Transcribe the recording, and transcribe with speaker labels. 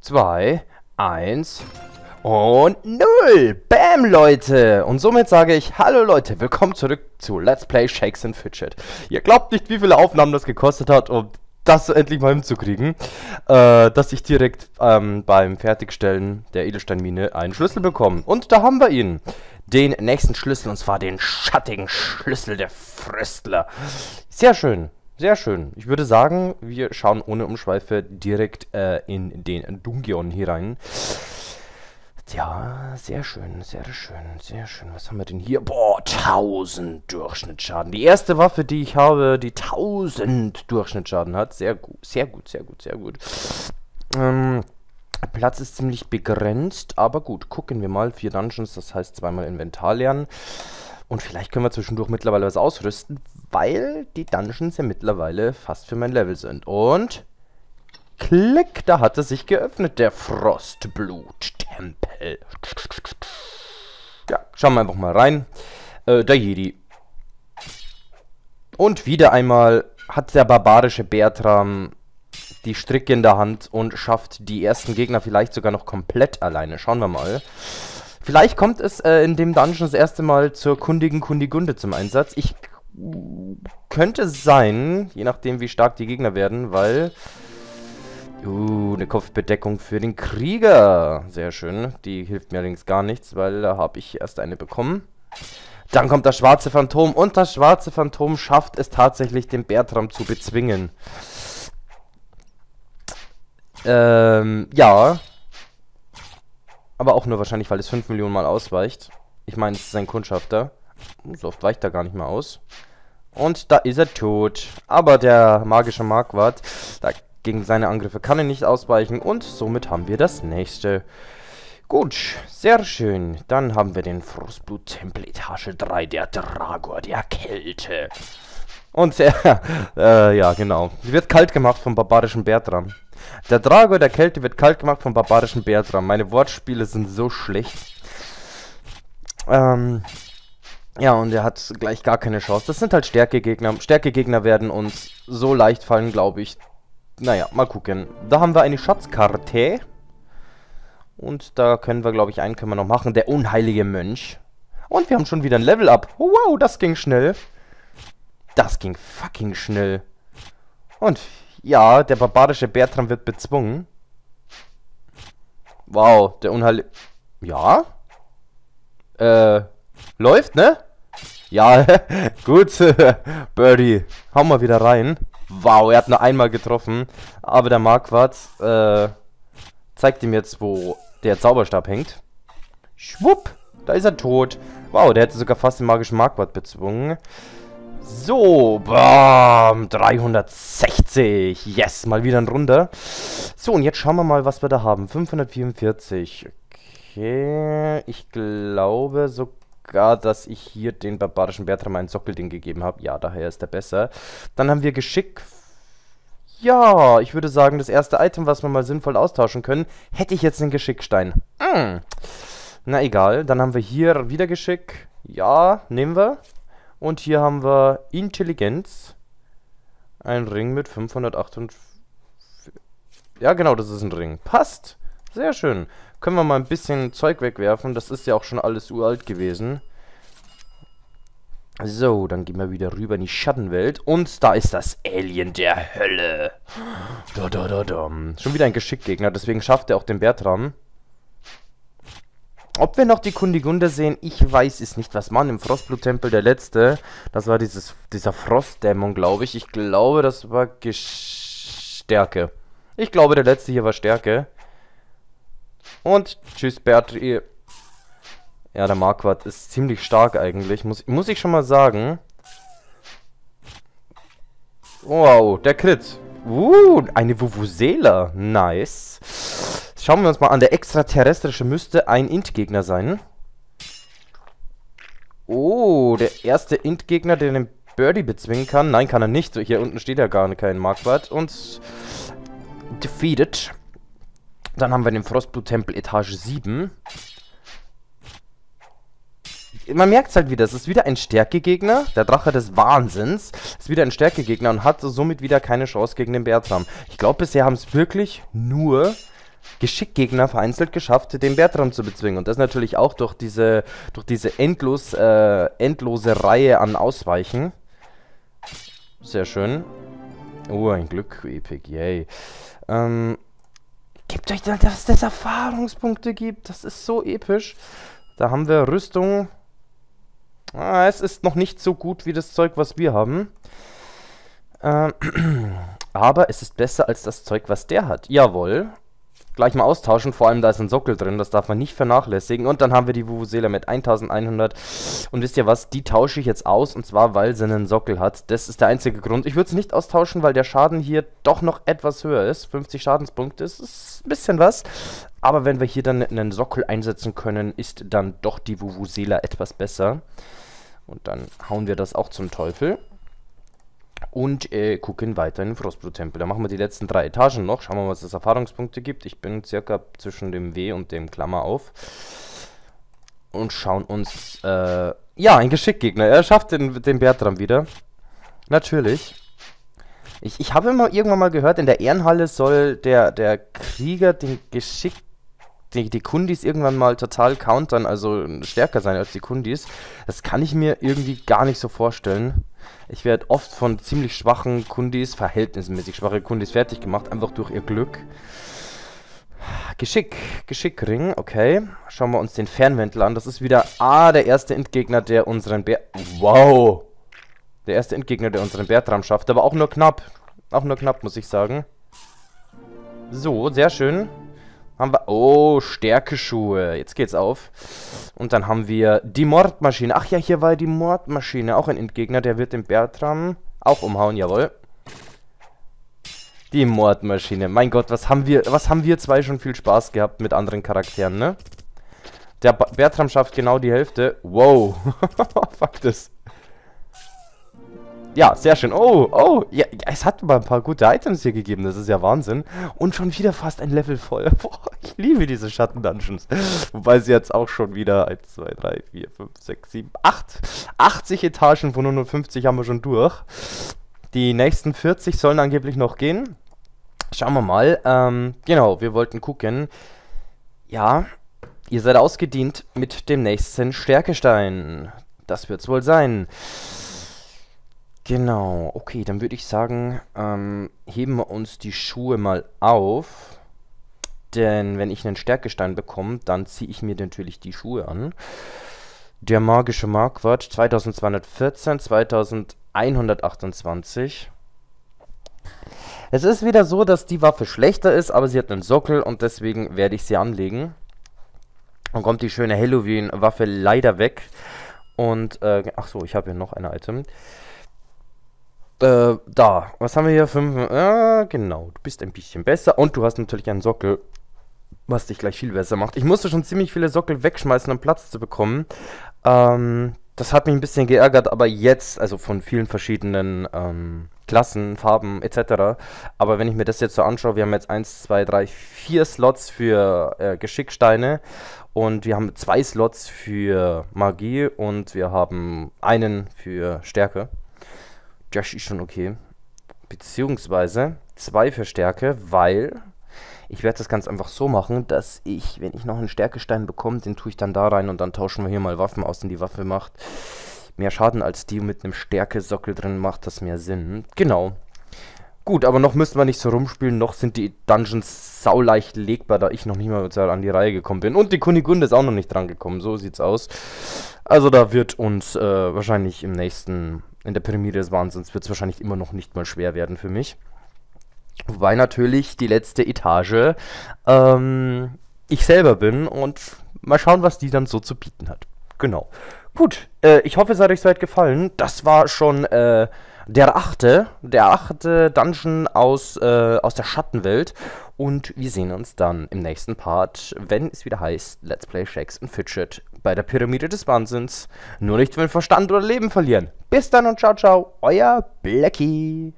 Speaker 1: 2, 1 und 0. Bam, Leute. Und somit sage ich, hallo Leute, willkommen zurück zu Let's Play Shakes and Fidget. Ihr glaubt nicht, wie viele Aufnahmen das gekostet hat, um das endlich mal hinzukriegen, äh, dass ich direkt ähm, beim Fertigstellen der Edelsteinmine einen Schlüssel bekomme. Und da haben wir ihn. Den nächsten Schlüssel, und zwar den schattigen Schlüssel der Fröstler. Sehr schön. Sehr schön. Ich würde sagen, wir schauen ohne Umschweife direkt äh, in den Dungeon hier rein. Ja, sehr schön, sehr schön, sehr schön. Was haben wir denn hier? Boah, 1000 Durchschnittsschaden. Die erste Waffe, die ich habe, die 1000 Durchschnittsschaden hat. Sehr gut, sehr gut, sehr gut, sehr gut. Ähm, Platz ist ziemlich begrenzt, aber gut, gucken wir mal. Vier Dungeons, das heißt zweimal Inventar lernen. Und vielleicht können wir zwischendurch mittlerweile was ausrüsten, weil die Dungeons ja mittlerweile fast für mein Level sind. Und... Klick, da hat er sich geöffnet, der Frostblut-Tempel. Ja, schauen wir einfach mal rein. Äh, der Jedi. Und wieder einmal hat der barbarische Bertram die Stricke in der Hand und schafft die ersten Gegner vielleicht sogar noch komplett alleine. Schauen wir mal. Vielleicht kommt es äh, in dem Dungeon das erste Mal zur kundigen Kundigunde zum Einsatz. Ich könnte sein, je nachdem wie stark die Gegner werden, weil... Uh, eine Kopfbedeckung für den Krieger. Sehr schön. Die hilft mir allerdings gar nichts, weil da habe ich erst eine bekommen. Dann kommt das schwarze Phantom und das schwarze Phantom schafft es tatsächlich, den Bertram zu bezwingen. Ähm, ja. Aber auch nur wahrscheinlich, weil es 5 Millionen Mal ausweicht. Ich meine, es ist ein Kundschafter. So oft weicht er gar nicht mehr aus. Und da ist er tot. Aber der magische Marquardt, gegen seine Angriffe kann er nicht ausweichen. Und somit haben wir das nächste. Gut, sehr schön. Dann haben wir den Frostbluttempel Etage 3, der Dragor der Kälte. Und der, äh, ja, genau. Wird kalt gemacht vom barbarischen Bertram. Der Drago der Kälte wird kalt gemacht vom barbarischen Bertram. Meine Wortspiele sind so schlecht. Ähm, ja, und er hat gleich gar keine Chance. Das sind halt Stärkegegner. Stärkegegner werden uns so leicht fallen, glaube ich. Naja, mal gucken. Da haben wir eine Schatzkarte. Und da können wir, glaube ich, einen können wir noch machen. Der unheilige Mönch. Und wir haben schon wieder ein Level-Up. Oh, wow, das ging schnell. Das ging fucking schnell. Und ja, der barbarische Bertram wird bezwungen. Wow, der unheilige... Ja? Äh, läuft, ne? Ja, gut, Birdie. Hau mal wieder rein. Wow, er hat nur einmal getroffen. Aber der Marquardt äh, zeigt ihm jetzt, wo der Zauberstab hängt. Schwupp, da ist er tot. Wow, der hätte sogar fast den magischen Marquardt bezwungen. So, bam, 360. Yes, mal wieder ein Runder. So, und jetzt schauen wir mal, was wir da haben. 544. Okay, ich glaube sogar sogar, dass ich hier den barbarischen Bertram einen Sockelding gegeben habe. Ja, daher ist er besser. Dann haben wir Geschick. Ja, ich würde sagen, das erste Item, was wir mal sinnvoll austauschen können, hätte ich jetzt den Geschickstein. Hm. Na egal, dann haben wir hier wieder Geschick. Ja, nehmen wir. Und hier haben wir Intelligenz. Ein Ring mit 548... Ja, genau, das ist ein Ring. Passt. Sehr schön können wir mal ein bisschen Zeug wegwerfen. Das ist ja auch schon alles uralt gewesen. So, dann gehen wir wieder rüber in die Schattenwelt. Und da ist das Alien der Hölle. Da, da, da, da. Schon wieder ein Geschickgegner, deswegen schafft er auch den Bertram. Ob wir noch die Kundigunde sehen, ich weiß es nicht. Was man im Frostbluttempel der letzte, das war dieses, dieser Frostdämmung, glaube ich. Ich glaube, das war Gesch Stärke. Ich glaube, der letzte hier war Stärke. Und tschüss, Bertri. Ja, der Marquardt ist ziemlich stark eigentlich, muss, muss ich schon mal sagen. Wow, der Crit. Uh, eine Vuvuzela. Nice. Schauen wir uns mal an. Der extraterrestrische müsste ein Int-Gegner sein. Oh, der erste Int-Gegner, der den Birdie bezwingen kann. Nein, kann er nicht. Hier unten steht ja gar kein Marquardt. Und defeated. Dann haben wir den Frostblut-Tempel Etage 7. Man merkt es halt wieder, es ist wieder ein Stärkegegner, der Drache des Wahnsinns, ist wieder ein Stärkegegner und hat somit wieder keine Chance gegen den Bertram. Ich glaube, bisher haben es wirklich nur Geschickgegner vereinzelt geschafft, den Bertram zu bezwingen. Und das natürlich auch durch diese, durch diese endlos, äh, endlose Reihe an Ausweichen. Sehr schön. Oh, ein Glück, Epic, yay. Ähm, dass das Erfahrungspunkte gibt. Das ist so episch. Da haben wir Rüstung. Ah, es ist noch nicht so gut wie das Zeug, was wir haben. Ähm, aber es ist besser als das Zeug, was der hat. Jawohl gleich mal austauschen. Vor allem, da ist ein Sockel drin, das darf man nicht vernachlässigen. Und dann haben wir die Vuvuzela mit 1100. Und wisst ihr was, die tausche ich jetzt aus, und zwar, weil sie einen Sockel hat. Das ist der einzige Grund. Ich würde es nicht austauschen, weil der Schaden hier doch noch etwas höher ist. 50 Schadenspunkte, das ist ein bisschen was. Aber wenn wir hier dann einen Sockel einsetzen können, ist dann doch die Vuvuzela etwas besser. Und dann hauen wir das auch zum Teufel und äh, gucken weiter in den Frostbluttempel. Da machen wir die letzten drei Etagen noch. Schauen wir mal, was es Erfahrungspunkte gibt. Ich bin circa zwischen dem W und dem Klammer auf. Und schauen uns... Äh, ja, ein Geschickgegner. Er schafft den, den Bertram wieder. Natürlich. Ich, ich habe immer irgendwann mal gehört, in der Ehrenhalle soll der, der Krieger den Geschick die, die Kundis irgendwann mal total countern, also stärker sein als die Kundis. Das kann ich mir irgendwie gar nicht so vorstellen. Ich werde oft von ziemlich schwachen Kundis, verhältnismäßig schwache Kundis fertig gemacht, einfach durch ihr Glück. Geschick, Geschickring, okay. Schauen wir uns den Fernwendler an. Das ist wieder, ah, der erste Endgegner, der unseren Bär... Wow! Der erste Endgegner, der unseren Bertram schafft, aber auch nur knapp. Auch nur knapp, muss ich sagen. So, sehr schön. Haben wir. Oh, Stärkeschuhe. Jetzt geht's auf. Und dann haben wir die Mordmaschine. Ach ja, hier war die Mordmaschine. Auch ein Endgegner. Der wird den Bertram auch umhauen. Jawohl. Die Mordmaschine. Mein Gott, was haben wir, was haben wir zwei schon viel Spaß gehabt mit anderen Charakteren, ne? Der ba Bertram schafft genau die Hälfte. Wow. Fuck das. Ja, sehr schön. Oh, oh, ja, ja, es hat mal ein paar gute Items hier gegeben. Das ist ja Wahnsinn. Und schon wieder fast ein Level voll. Boah, ich liebe diese Schatten-Dungeons. Wobei sie jetzt auch schon wieder 1, 2, 3, 4, 5, 6, 7, 8. 80 Etagen von 150 haben wir schon durch. Die nächsten 40 sollen angeblich noch gehen. Schauen wir mal. Ähm, genau, wir wollten gucken. Ja, ihr seid ausgedient mit dem nächsten Stärkestein. Das wird's wohl sein. Genau, okay, dann würde ich sagen, ähm, heben wir uns die Schuhe mal auf. Denn wenn ich einen Stärkestein bekomme, dann ziehe ich mir natürlich die Schuhe an. Der magische Markwart 2214, 2128. Es ist wieder so, dass die Waffe schlechter ist, aber sie hat einen Sockel und deswegen werde ich sie anlegen. Dann kommt die schöne Halloween-Waffe leider weg. Und, äh, ach so, ich habe hier noch ein Item. Äh, da. Was haben wir hier? Fünf. Äh, genau. Du bist ein bisschen besser. Und du hast natürlich einen Sockel, was dich gleich viel besser macht. Ich musste schon ziemlich viele Sockel wegschmeißen, um Platz zu bekommen. Ähm, das hat mich ein bisschen geärgert, aber jetzt, also von vielen verschiedenen ähm, Klassen, Farben etc. Aber wenn ich mir das jetzt so anschaue, wir haben jetzt 1, 2, 3, 4 Slots für äh, Geschicksteine und wir haben zwei Slots für Magie und wir haben einen für Stärke. Josh ist schon okay. Beziehungsweise zwei für Stärke, weil ich werde das ganz einfach so machen, dass ich, wenn ich noch einen Stärkestein bekomme, den tue ich dann da rein und dann tauschen wir hier mal Waffen aus, denn die Waffe macht mehr Schaden als die mit einem stärke drin, macht das mehr Sinn. Genau. Gut, aber noch müssen wir nicht so rumspielen, noch sind die Dungeons sauleicht legbar, da ich noch nicht mal an die Reihe gekommen bin. Und die Kunigunde ist auch noch nicht dran gekommen, so sieht's aus. Also da wird uns äh, wahrscheinlich im nächsten in der Pyramide des Wahnsinns wird es wahrscheinlich immer noch nicht mal schwer werden für mich. Wobei natürlich die letzte Etage ähm, ich selber bin und mal schauen, was die dann so zu bieten hat. Genau. Gut, äh, ich hoffe, es hat euch soweit gefallen. Das war schon äh, der achte, der achte Dungeon aus, äh, aus der Schattenwelt. Und wir sehen uns dann im nächsten Part, wenn es wieder heißt Let's Play Shakes and Fidget bei der Pyramide des Wahnsinns. Nur nicht für den Verstand oder Leben verlieren. Bis dann und ciao, ciao, euer Blackie.